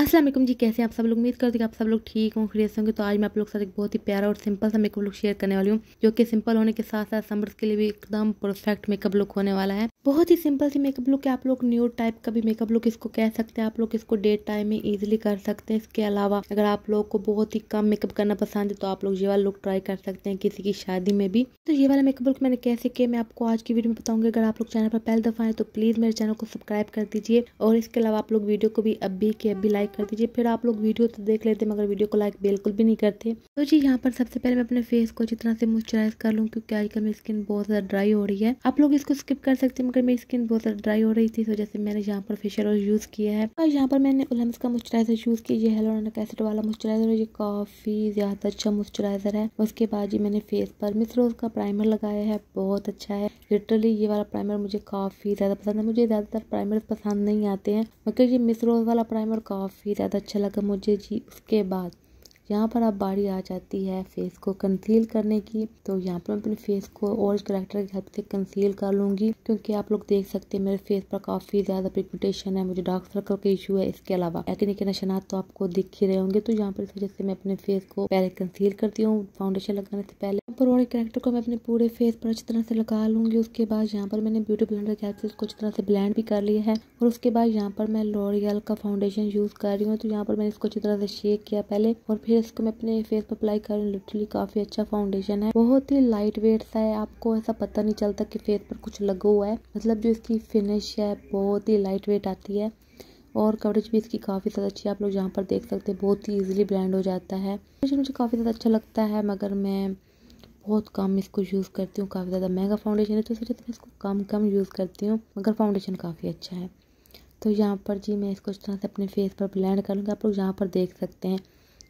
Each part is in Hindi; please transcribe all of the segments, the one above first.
असलम जी कैसे हैं आप सब लोग उम्मीद करते हैं कि आप सब लोग ठीक हों खरीद होंगे तो आज मैं आप लोग के साथ एक बहुत ही प्यारा और सिंपल सा मेकअप लुक शेयर करने वाली हूँ जो कि सिंपल होने के साथ साथ समर्स के लिए भी एकदम परफेक्ट मेकअप लुक होने वाला है बहुत ही सिंपल सी मेकअप लुक है आप लोग न्यू टाइप का भी मेकअप लुक इसको कह सकते हैं आप लोग इसको डे टाइम में ईजिली कर सकते हैं इसके अलावा अगर आप लोग को बहुत ही कम मेकअप करना पसंद है तो आप लोग ये वाला लुक ट्राई कर सकते हैं किसी की शादी में भी तो ये वाला मेकअप लुक मैंने कैसे किया मैं आपको आज की वीडियो में बताऊंगी अगर आप लोग चैनल पर पहले दफा है तो प्लीज़ मेरे चैनल को सब्सक्राइब कर दीजिए और इसके अलावा आप लोग वीडियो को भी अभी के अभी लाइक लाइक कर दीजिए फिर आप लोग वीडियो तो देख लेते मगर वीडियो को लाइक बिल्कुल भी नहीं करते तो जी यहाँ पर सबसे पहले मैं अपने फेस को जितना से मॉइस्चराइज कर लूँ क्योंकि आजकल मेरी स्किन बहुत ज़्यादा ड्राई हो रही है आप लोग इसको स्किप कर सकते हैं मगर मेरी स्किन बहुत ज़्यादा ड्राई हो रही थी इस वजह से मैंने यहाँ पर फेशियल ऑयल यूज़ किया है और यहाँ पर मैंने उलम्स का मॉइस्चराइजर यूज़ किया ये हेलोनिक एसिड वाला मॉइस्चराइजर ये काफ़ी ज़्यादा अच्छा मॉइस्चराइजर है उसके बाद जी मैंने फेस पर मिसरोज का प्राइमर लगाया है बहुत अच्छा है लिटरली ये वाला प्राइमर मुझे काफ़ी ज़्यादा पसंद है मुझे ज़्यादातर प्राइमर पसंद नहीं आते हैं मगर ये मिसरोज वाला प्राइमर काफ़ी काफ़ी ज़्यादा अच्छा लगा मुझे जी उसके बाद यहाँ पर आप बारी आ जाती है फेस को कंसील करने की तो यहाँ पर मैं अपने फेस को और करेक्टर की हेल्प से कंसील कर लूँगी क्योंकि आप लोग देख सकते हैं मेरे फेस पर काफ़ी ज़्यादा पिगमेंटेशन है मुझे डार्क सर्कल का इशू है इसके अलावा एक्ने के नशनात तो आपको दिख ही रहे होंगे तो यहाँ पर इस वजह से मैं अपने फेस को पहले कंसील करती हूँ फाउंडेशन लगाने से पहले यहाँ पर और करेक्टर को मैं अपने पूरे फेस पर अच्छी तरह से लगा लूँगी उसके बाद यहाँ पर मैंने ब्यूटी ब्लेंडर के हेल्प से कुछ अच्छी तरह से ब्लैंड भी कर लिया है और उसके बाद यहाँ पर मैं लॉरियल का फाउंडेशन यूज़ कर रही हूँ तो यहाँ पर मैंने इसको अच्छी तरह से शेक किया पहले और फिर इसको मैं अपने फेस पर अप्लाई करूँ लिटरली काफ़ी अच्छा फाउंडेशन है बहुत ही लाइट वेट सा है आपको ऐसा पता नहीं चलता कि फेस पर कुछ लगा हुआ है मतलब जो इसकी फिनिश है बहुत ही लाइट वेट आती है और कवरेज भी इसकी काफ़ी ज़्यादा अच्छी है आप लोग यहाँ पर देख सकते हैं बहुत ही ईजिली ब्लेंड हो जाता है फाउंडेशन मुझे काफ़ी ज़्यादा अच्छा लगता है मगर मैं बहुत कम इसको यूज़ करती हूँ काफ़ी ज़्यादा महंगा फाउंडेशन है तो इसलिए मैं इसको कम कम यूज़ करती हूँ मगर फाउंडेशन काफ़ी अच्छा है तो यहाँ पर जी मैं इसको इस तरह से अपने फेस पर ब्लेंड कर लूँगी आप लोग यहाँ पर देख सकते हैं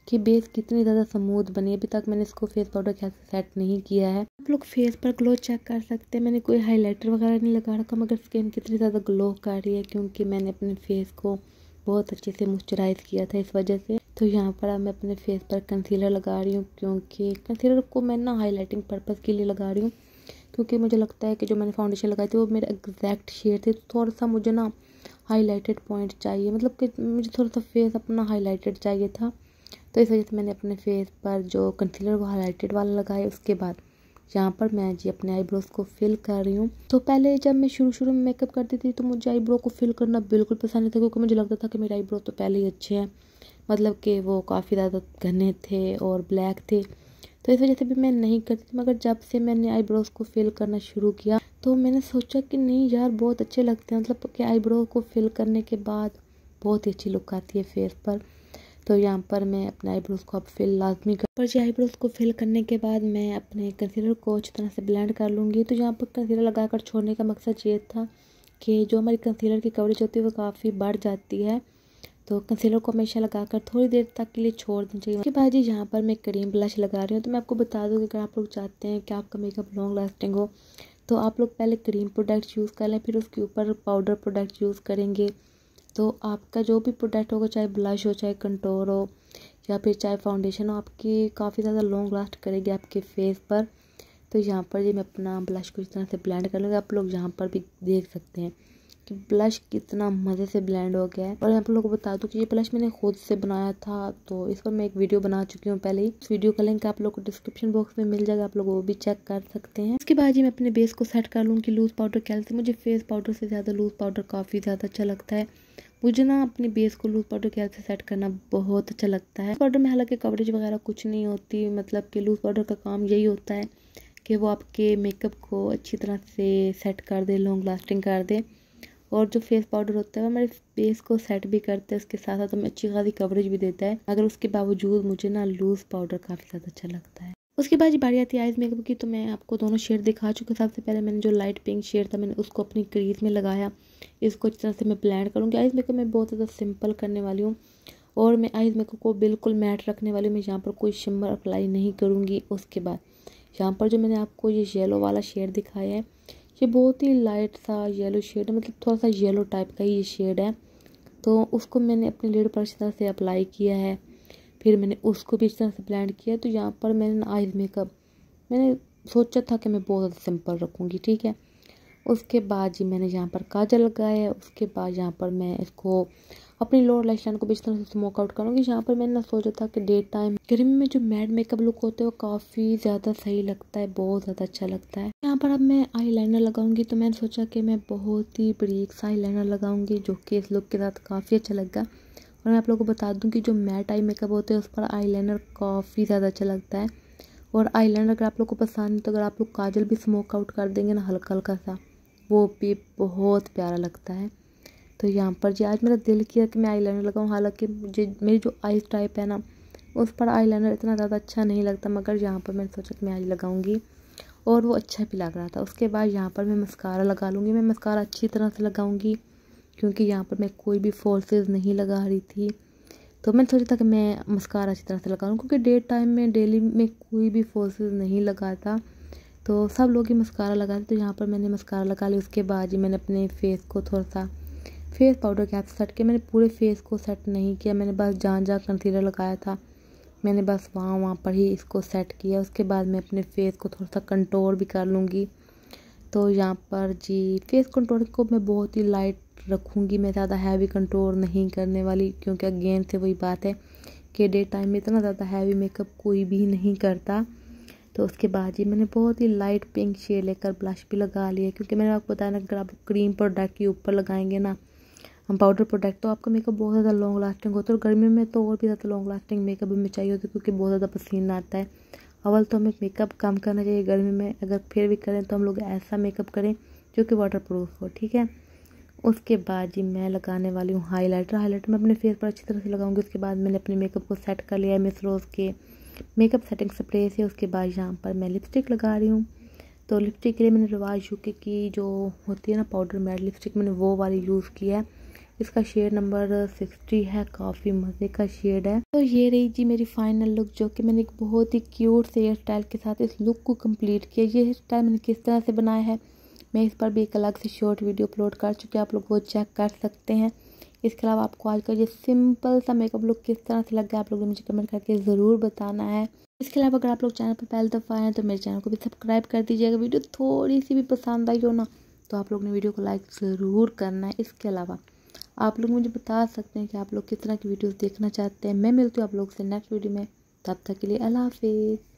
कि बेस कितनी ज़्यादा स्मूथ बनी अभी तक मैंने इसको फेस पाउडर के से सेट नहीं किया है आप लोग फेस पर ग्लो चेक कर सकते हैं मैंने कोई हाइलाइटर वगैरह नहीं लगा रखा मगर स्किन कितनी ज़्यादा ग्लो कर रही है क्योंकि मैंने अपने फेस को बहुत अच्छे से मॉइस्चराइज़ किया था इस वजह से तो यहाँ पर मैं अपने फेस पर कंसीलर लगा रही हूँ क्योंकि कंसीलर को मैं ना हाईलाइटिंग पर्पज़ के लिए लगा रही हूँ क्योंकि मुझे लगता है कि जो मैंने फाउंडेशन लगाई थी वो मेरे एग्जैक्ट शेड थे तो थोड़ा सा मुझे ना हाईलाइटेड पॉइंट चाहिए मतलब कि मुझे थोड़ा सा फेस अपना हाईलाइटेड चाहिए था तो इस वजह से मैंने अपने फेस पर जो कंसीलर वो हाईलाइटेड वाला लगाया उसके बाद यहाँ पर मैं जी अपने आईब्रोज को फिल कर रही हूँ तो पहले जब मैं शुरू शुरू में मेकअप करती थी तो मुझे आईब्रो को फिल करना बिल्कुल पसंद नहीं था क्योंकि मुझे लगता था कि मेरे आईब्रो तो पहले ही अच्छे हैं मतलब कि वो काफ़ी ज़्यादा घने थे और ब्लैक थे तो इस वजह से भी मैं नहीं करती थी मगर जब से मैंने आईब्रोज को फिल करना शुरू किया तो मैंने सोचा कि नहीं यार बहुत अच्छे लगते हैं मतलब कि आईब्रो को फिल करने के बाद बहुत ही अच्छी लुक आती है फेस पर तो यहाँ पर मैं अपने आईब्रोज़ को अब फिल लाजमी कर पर जी आईब्रोज़ को फिल करने के बाद मैं अपने कंसीलर को अच्छी तरह से ब्लेंड कर लूँगी तो यहाँ पर कंसीलर लगा कर छोड़ने का मकसद ये था कि जो हमारी कंसीलर की कवरेज होती है वो काफ़ी बढ़ जाती है तो कंसीलर को हमेशा लगा कर थोड़ी देर तक के लिए छोड़ देना चाहिए उसके बाद जी यहाँ पर मैं क्रीम ब्लश लगा रही हूँ तो मैं आपको बता दूँगी अगर आप लोग चाहते हैं कि आपका मेकअप लॉन्ग लास्टिंग हो तो आप लोग पहले क्रीम प्रोडक्ट यूज़ कर लें फिर उसके ऊपर पाउडर प्रोडक्ट यूज़ करेंगे तो आपका जो भी प्रोडक्ट होगा चाहे ब्लश हो चाहे कंटोर हो या फिर चाहे फाउंडेशन हो आपकी काफ़ी ज़्यादा लॉन्ग लास्ट करेगी आपके फेस पर तो यहाँ पर जी मैं अपना ब्लश को इस तरह से ब्लेंड कर लूँगी आप लोग यहाँ पर भी देख सकते हैं कि ब्लश कितना मज़े से ब्लेंड हो गया है और आप लोगों को बता दूँ कि ये ब्लश मैंने खुद से बनाया था तो इस पर मैं एक वीडियो बना चुकी हूँ पहले ही वीडियो का लिंक आप लोग को डिस्क्रिप्शन बॉक्स में मिल जाएगा आप लोग वो भी चेक कर सकते हैं इसके बाद ही मैं अपने बेस को सेट कर लूँ कि लूज़ पाउडर क्या से मुझे फेस पाउडर से ज़्यादा लूज़ पाउडर काफ़ी ज़्यादा अच्छा लगता है मुझे ना अपनी बेस को लूज़ पाउडर के हाथ से सेट करना बहुत अच्छा लगता है पाउडर में हालांकि कवरेज वगैरह कुछ नहीं होती मतलब कि लूज़ पाउडर का काम यही होता है कि वो आपके मेकअप को अच्छी तरह से सेट कर दे लॉन्ग लास्टिंग कर दे और जो फेस पाउडर होता है वो हमारे फेस को सेट भी करता है उसके साथ साथ हमें अच्छी खासी कवरेज भी देता है अगर उसके बावजूद मुझे ना लूज़ पाउडर काफ़ी ज़्यादा अच्छा लगता है उसके बाद जी बारी आती है आइज़ मेकअप की तो मैं आपको दोनों शेड दिखा चुकी सबसे पहले मैंने जो लाइट पिंक शेड था मैंने उसको अपनी क्रीज में लगाया इसको अच्छी तरह से मैं ब्लैंड करूँगी आइज़ मेकअप मैं बहुत ज़्यादा सिंपल करने वाली हूँ और मैं आइज़ मेकअप को बिल्कुल मैट रखने वाली हूँ मैं यहाँ पर कोई शिमर अप्लाई नहीं करूँगी उसके बाद यहाँ पर जो मैंने आपको ये येलो वाला शेड दिखाया है ये बहुत ही लाइट सा येलो शेड है मतलब थोड़ा सा येलो टाइप का ही ये शेड है तो उसको मैंने अपने लेड पर अच्छी तरह से अप्लाई किया है फिर मैंने उसको भी इस तरह से ब्लेंड किया तो यहाँ पर मैंने आइज मेकअप मैंने सोचा था कि मैं बहुत ज़्यादा सिंपल रखूँगी ठीक है उसके बाद जी मैंने यहाँ पर काजल लगाया उसके बाद यहाँ पर मैं इसको अपनी लोअर लाइफ को भी इस तरह से स्मोक आउट करूँगी यहाँ पर मैंने सोचा था कि डे टाइम गर्मी में जो मैड मेकअप लुक होता है वो काफ़ी ज़्यादा सही लगता है बहुत ज़्यादा अच्छा लगता है यहाँ पर अब मैं आई लाइनर लगाऊंगी तो मैंने सोचा कि मैं बहुत ही बरीक सा आई लाइनर लगाऊँगी जो कि इस लुक के साथ काफ़ी अच्छा लगा और मैं आप लोगों को बता दूं कि जो मैट आई मेकअप होते हैं उस पर आईलाइनर काफ़ी ज़्यादा अच्छा लगता है और आईलाइनर अगर आप लोग को पसंद है तो अगर आप लोग काजल भी स्मोक आउट कर देंगे ना हल्का हल्का सा वो भी बहुत प्यारा लगता है तो यहाँ पर जी आज मेरा दिल किया कि मैं लाइनर लगाऊँ हालांकि मुझे मेरी जो आइज टाइप है ना उस पर आईलाइनर इतना ज़्यादा अच्छा नहीं लगता मगर यहाँ पर मैंने सोचा कि मैं आज लगाऊंगी और वो अच्छा भी लग रहा था उसके बाद यहाँ पर मैं मस्कारा लगा लूँगी मैं मस्कारा अच्छी तरह से लगाऊँगी क्योंकि यहाँ पर मैं कोई भी फॉल्सेज नहीं लगा रही थी तो मैंने सोचा था कि मैं मस्कारा अच्छी तरह से लगा लूँ क्योंकि डे टाइम में डेली में कोई भी फॉल्सेज नहीं लगाता तो सब लोग ही मस्कारा लगाते तो यहाँ पर मैंने मस्कारा लगा ली उसके बाद ही मैंने अपने फेस को थोड़ा सा फेस पाउडर के हाथ से सेट किया मैंने पूरे फेस को सेट नहीं किया मैंने बस जहाँ जहाँ कंसीलर लगाया था मैंने बस वहाँ वहाँ पर ही इसको सेट किया उसके बाद मैं अपने फेस को थोड़ा सा कंट्रोल भी कर लूँगी तो यहाँ पर जी फेस कंट्रोल को मैं बहुत ही लाइट रखूँगी मैं ज़्यादा हैवी कंट्रोल नहीं करने वाली क्योंकि अगेन से वही बात है कि डे टाइम में इतना ज़्यादा हैवी मेकअप कोई भी नहीं करता तो उसके बाद ये मैंने बहुत ही लाइट पिंक शेड लेकर ब्लश भी लगा लिया क्योंकि मैंने आपको बताया ना अगर आप क्रीम प्रोडक्ट के ऊपर लगाएंगे ना हम पाउडर प्रोडक्ट तो आपका मेकअप बहुत ज़्यादा लॉन्ग लास्टिंग होता है और गर्मी में तो और भी ज़्यादा लॉन्ग लास्टिंग मेकअप हमें चाहिए होता है क्योंकि बहुत ज़्यादा पसीना आता है अवल तो हमें मेकअप कम करना चाहिए गर्मी में अगर फिर भी करें तो हम लोग ऐसा मेकअप करें जो कि वाटर प्रूफ हो ठीक है उसके बाद जी मैं लगाने वाली हूँ हाईलाइटर हाईलाइटर मैं अपने फेस पर अच्छी तरह से लगाऊंगी उसके बाद मैंने अपने मेकअप को सेट कर लिया है मिस रोज़ के मेकअप सेटिंग स्प्रे से उसके बाद यहाँ पर मैं लिपस्टिक लगा रही हूँ तो लिपस्टिक के लिए मैंने रिवाज यूके की जो होती है ना पाउडर मैट लिपस्टिक मैंने वो वाली यूज़ की है इसका शेड नंबर सिक्सटी है काफ़ी मज़े का शेड है तो ये रही जी मेरी फाइनल लुक जो कि मैंने एक बहुत ही क्यूट से हेयर स्टाइल के साथ इस लुक को कंप्लीट किया ये हेयर स्टाइल मैंने किस तरह से बनाया है मैं इस पर भी एक अलग से शॉर्ट वीडियो अपलोड कर चुकी हूँ आप लोग वो चेक कर सकते हैं इसके अलावा आपको आज का ये सिंपल सा मेकअप लुक किस तरह से लग गया आप लोग मुझे कमेंट करके ज़रूर बताना है इसके अलावा अगर आप लोग चैनल पर पहले दफ़ा आए हैं तो मेरे चैनल को भी सब्सक्राइब कर दीजिएगा वीडियो थोड़ी सी भी पसंद आई हो ना तो आप लोग ने वीडियो को लाइक ज़रूर करना है इसके अलावा आप लोग मुझे बता सकते हैं कि आप लोग किस तरह की वीडियोज़ देखना चाहते हैं मैं मिलती हूँ आप लोग से नेक्स्ट वीडियो में तब तक के लिए अल्लाह हाफिज़